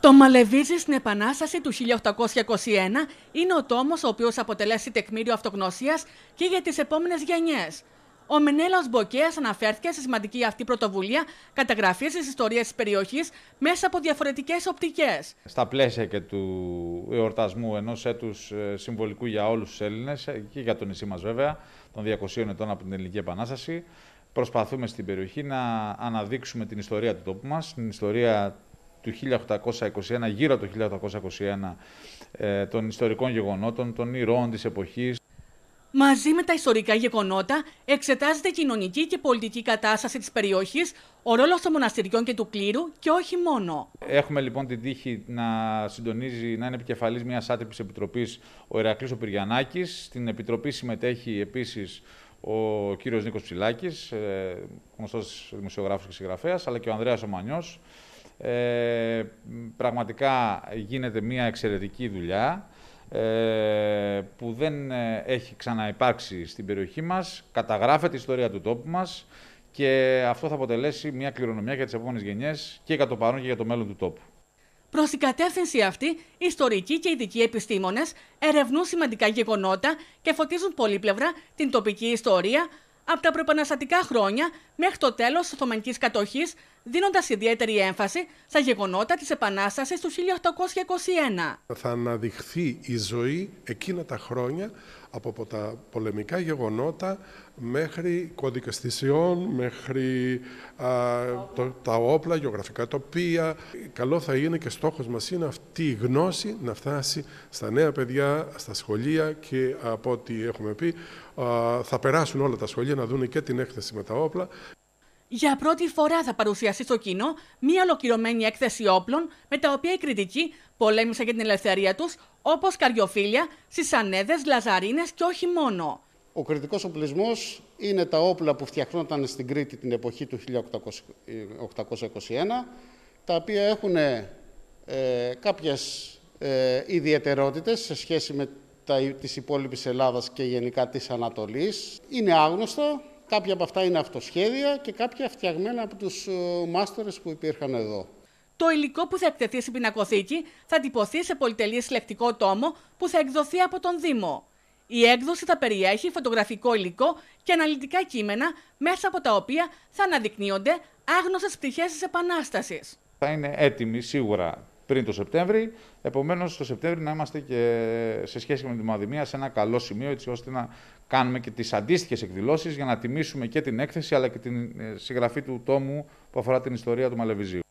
Το μαλεβίζη στην Επανάσταση του 1821 είναι ο τόμος ο οποίος αποτελέσει τεκμήριο αυτογνωσίας και για τις επόμενες γενιές. Ο Μενέλαος Μποκέας αναφέρθηκε σε σημαντική αυτή πρωτοβουλία καταγραφή τη ιστορία της περιοχής μέσα από διαφορετικές οπτικές. Στα πλαίσια και του εορτασμού ενός έτους ε, συμβολικού για όλους τους Έλληνες ε, και για το νησί μας βέβαια, των 200 ετών από την Ελληνική Επανάσταση, προσπαθούμε στην περιοχή να αναδείξουμε την ιστορία του τόπου μας, την ιστορία του 1821, γύρω το 1821, ε, των ιστορικών γεγονότων, των ηρώων της εποχής. Μαζί με τα ιστορικά γεγονότα, εξετάζεται η κοινωνική και πολιτική κατάσταση της περιοχής, ο ρόλος των μοναστηριών και του κλήρου και όχι μόνο. Έχουμε λοιπόν την τύχη να συντονίζει, να είναι επικεφαλής μιας άτυπης επιτροπής ο Ηρακλής ο Στην επιτροπή συμμετέχει επίσης ο κύριος Νίκος Ψηλάκης, ε, γνωστός δημοσιογράφος και συγγραφέας, αλλά και ο Ανδρέας Ομανιός, ε, πραγματικά γίνεται μια εξαιρετική δουλειά ε, που δεν ε, έχει ξαναυπάρξει στην περιοχή μας, καταγράφεται η ιστορία του τόπου μας και αυτό θα αποτελέσει μια κληρονομιά για τις επόμενες γενιές και για το παρόν και για το μέλλον του τόπου. Προς την κατεύθυνση αυτή, ιστορικοί και ειδικοί επιστήμονες ερευνούν σημαντικά γεγονότα και φωτίζουν πολύπλευρα την τοπική ιστορία από τα προεπαναστατικά χρόνια μέχρι το τέλος της Οθωμανικής κατοχής δίνοντας ιδιαίτερη έμφαση στα γεγονότα της Επανάστασης του 1821. Θα αναδειχθεί η ζωή εκείνα τα χρόνια από τα πολεμικά γεγονότα μέχρι κώδικες θυσιών, μέχρι τα όπλα, γεωγραφικά τοπία. Καλό θα είναι και στόχος μας είναι αυτή η γνώση να φτάσει στα νέα παιδιά, στα σχολεία και από ό,τι έχουμε πει α, θα περάσουν όλα τα σχολεία να δουν και την έκθεση με τα όπλα. Για πρώτη φορά θα παρουσιαστεί στο κοινό μια ολοκληρωμένη έκθεση όπλων με τα οποία οι κριτικοί πολέμησαν για την ελευθερία τους, όπως καριοφίλια, σισανέδε, λαζαρίνες και όχι μόνο. Ο κριτικός οπλισμός είναι τα όπλα που φτιαχνόταν στην Κρήτη την εποχή του 1821, τα οποία έχουν ε, κάποιες ε, σε σχέση με τα, της υπόλοιπης Ελλάδας και γενικά της Ανατολής. Είναι άγνωστο, Κάποια από αυτά είναι αυτοσχέδια και κάποια φτιαγμένα από τους ε, μάστερες που υπήρχαν εδώ. Το υλικό που θα εκτεθεί στην πινακοθήκη θα τυπωθεί σε πολυτελή συλλεκτικό τόμο που θα εκδοθεί από τον Δήμο. Η έκδοση θα περιέχει φωτογραφικό υλικό και αναλυτικά κείμενα μέσα από τα οποία θα αναδεικνύονται άγνωστες πτυχές της Επανάστασης. Θα είναι έτοιμη σίγουρα πριν το Σεπτέμβρη. Επομένως, το Σεπτέμβρη να είμαστε και σε σχέση με την Μαδημία σε ένα καλό σημείο, έτσι ώστε να κάνουμε και τις αντίστοιχες εκδηλώσεις για να τιμήσουμε και την έκθεση αλλά και την ε, συγγραφή του τόμου που αφορά την ιστορία του Μαλεβιζίου.